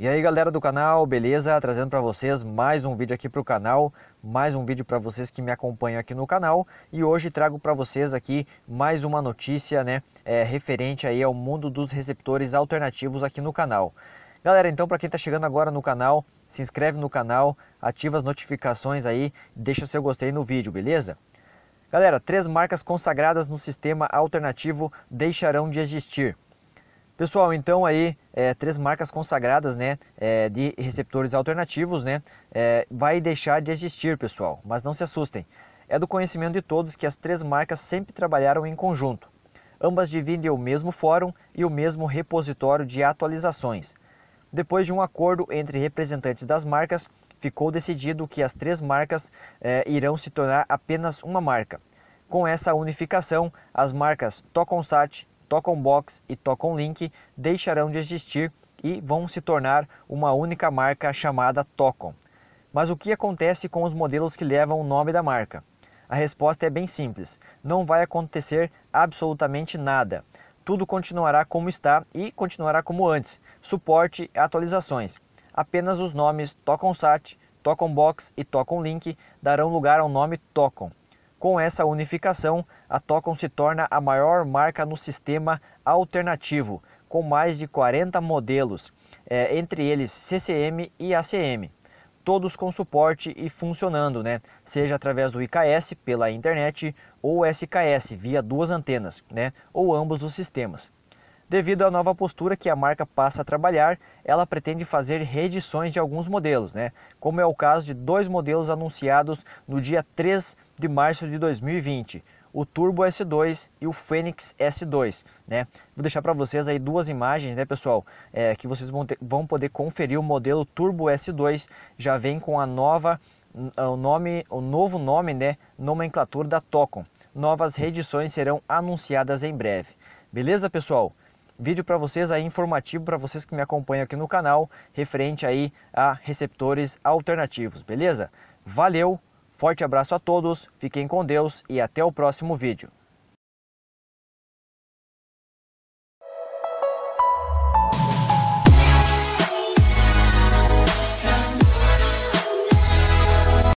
E aí galera do canal, beleza? Trazendo para vocês mais um vídeo aqui para o canal, mais um vídeo para vocês que me acompanham aqui no canal e hoje trago para vocês aqui mais uma notícia né, é, referente aí ao mundo dos receptores alternativos aqui no canal. Galera, então para quem está chegando agora no canal, se inscreve no canal, ativa as notificações aí, deixa seu gostei no vídeo, beleza? Galera, três marcas consagradas no sistema alternativo deixarão de existir. Pessoal, então aí, é, três marcas consagradas né, é, de receptores alternativos né, é, vai deixar de existir, pessoal, mas não se assustem. É do conhecimento de todos que as três marcas sempre trabalharam em conjunto. Ambas dividem o mesmo fórum e o mesmo repositório de atualizações. Depois de um acordo entre representantes das marcas, ficou decidido que as três marcas eh, irão se tornar apenas uma marca. Com essa unificação, as marcas Toconsat, Toconbox e Toconlink deixarão de existir e vão se tornar uma única marca chamada Tocon. Mas o que acontece com os modelos que levam o nome da marca? A resposta é bem simples: não vai acontecer absolutamente nada tudo continuará como está e continuará como antes. Suporte e atualizações. Apenas os nomes ToconSat, ToconBox e ToconLink darão lugar ao nome Tocon. Com essa unificação, a Tocon se torna a maior marca no sistema alternativo, com mais de 40 modelos, eh, entre eles CCM e ACM todos com suporte e funcionando, né? Seja através do IKS pela internet ou SKS via duas antenas, né? Ou ambos os sistemas. Devido à nova postura que a marca passa a trabalhar, ela pretende fazer reedições de alguns modelos, né? como é o caso de dois modelos anunciados no dia 3 de março de 2020, o Turbo S2 e o Fênix S2, né? Vou deixar para vocês aí duas imagens, né, pessoal, é, que vocês vão, ter, vão poder conferir o modelo Turbo S2, já vem com a nova o nome, o novo nome, né, nomenclatura da Tocom. Novas reedições serão anunciadas em breve. Beleza, pessoal? Vídeo para vocês aí informativo para vocês que me acompanham aqui no canal, referente aí a receptores alternativos, beleza? Valeu, Forte abraço a todos, fiquem com Deus e até o próximo vídeo.